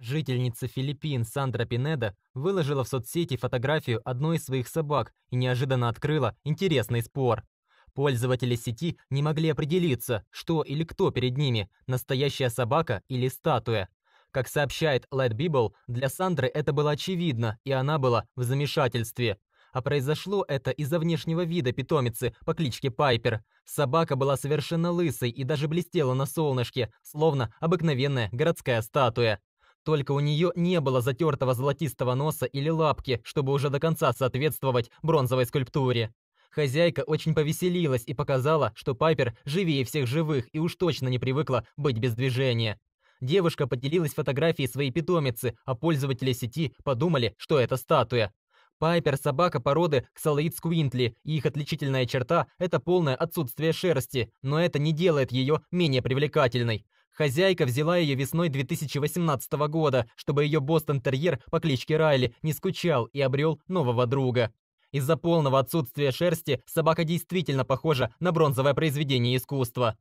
Жительница Филиппин Сандра Пинеда выложила в соцсети фотографию одной из своих собак и неожиданно открыла интересный спор. Пользователи сети не могли определиться, что или кто перед ними – настоящая собака или статуя. Как сообщает Light Bible, для Сандры это было очевидно, и она была в замешательстве. А произошло это из-за внешнего вида питомицы по кличке Пайпер. Собака была совершенно лысой и даже блестела на солнышке, словно обыкновенная городская статуя. Только у нее не было затертого золотистого носа или лапки, чтобы уже до конца соответствовать бронзовой скульптуре. Хозяйка очень повеселилась и показала, что Пайпер живее всех живых и уж точно не привыкла быть без движения. Девушка поделилась фотографией своей питомицы, а пользователи сети подумали, что это статуя. Пайпер – собака породы Ксалаид Сквинтли, и их отличительная черта – это полное отсутствие шерсти, но это не делает ее менее привлекательной. Хозяйка взяла ее весной 2018 года, чтобы ее бостон-терьер по кличке Райли не скучал и обрел нового друга. Из-за полного отсутствия шерсти собака действительно похожа на бронзовое произведение искусства.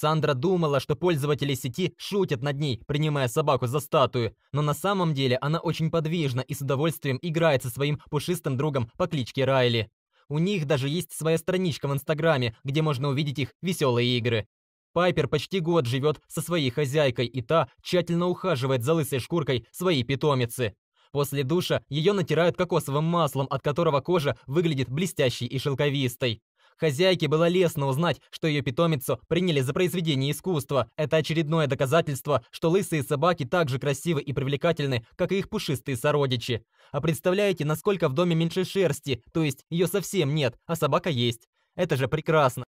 Сандра думала, что пользователи сети шутят над ней, принимая собаку за статую, но на самом деле она очень подвижна и с удовольствием играет со своим пушистым другом по кличке Райли. У них даже есть своя страничка в Инстаграме, где можно увидеть их веселые игры. Пайпер почти год живет со своей хозяйкой, и та тщательно ухаживает за лысой шкуркой своей питомицы. После душа ее натирают кокосовым маслом, от которого кожа выглядит блестящей и шелковистой. Хозяйке было лестно узнать, что ее питомицу приняли за произведение искусства. Это очередное доказательство, что лысые собаки так же красивы и привлекательны, как и их пушистые сородичи. А представляете, насколько в доме меньше шерсти, то есть ее совсем нет, а собака есть. Это же прекрасно.